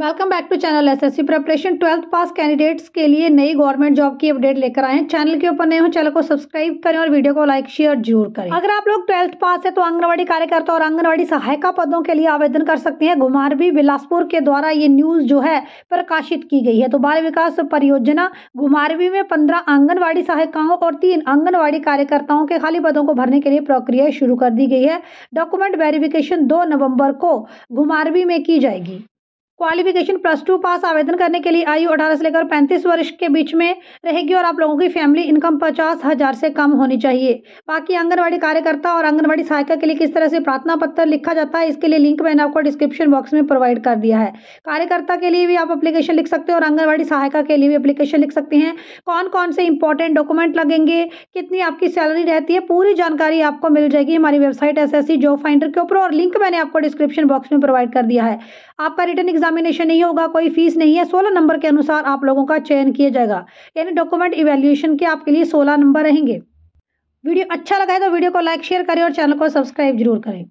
welcome back to channel SSC preparation twelfth pass candidates के लिए नई गवर्नमेंट जॉब की अपडेट लेकर आए हैं चैनल के ऊपर नए हो चैनल को सब्सक्राइब करें और वीडियो को लाइक शेयर जरूर करें अगर आप लोग ट्वेल्थ पास है तो आंगनवाड़ी कार्यकर्ता और आंगनवाड़ी सहायिका पदों के लिए आवेदन कर सकते हैं घुमारवी बिलासपुर के द्वारा ये न्यूज जो है प्रकाशित की गई है तो बाल विकास परियोजना घुमारवी में पंद्रह आंगनबाड़ी सहायिकाओं और तीन आंगनबाड़ी कार्यकर्ताओं के खाली पदों को भरने के लिए प्रक्रिया शुरू कर दी गई है डॉक्यूमेंट वेरिफिकेशन दो नवम्बर को घुमारवी में की जाएगी क्वालिफिकेशन प्लस टू पास आवेदन करने के लिए आयु अठारह से लेकर पैंतीस वर्ष के बीच में रहेगी और आप लोगों की फैमिली इनकम पचास हजार से कम होनी चाहिए बाकी आंगनबाड़ी कार्यकर्ता और आंगनबाड़ी सहायिका के लिए किस तरह से प्रार्थना पत्र लिखा जाता है इसके लिए लिंक मैंने आपको डिस्क्रिप्शन बॉक्स में प्रोवाइड कर दिया है कार्यकर्ता के लिए भी आप अप्लीकेशन लिख सकते हैं और आंगनबाड़ी सहायिका के लिए भी अप्लीकेशन लिख सकते हैं कौन कौन से इंपॉर्टेंट डॉक्यूमेंट लगेंगे कितनी आपकी सैलरी रहती है पूरी जानकारी आपको मिल जाएगी हमारी website S S job finder के ऊपर और लिंक मैंने आपको डिस्क्रिप्शन बॉक्स में प्रोवाइड कर दिया है आपका रिटर्न एग्जाम एग्जामिनेशन नहीं होगा कोई फीस नहीं है सोलह नंबर के अनुसार आप लोगों का चयन किया जाएगा यानी डॉक्यूमेंट इवेल्यूएशन के आपके लिए सोलह नंबर रहेंगे वीडियो अच्छा लगा है तो वीडियो को लाइक शेयर करें और चैनल को सब्सक्राइब जरूर करें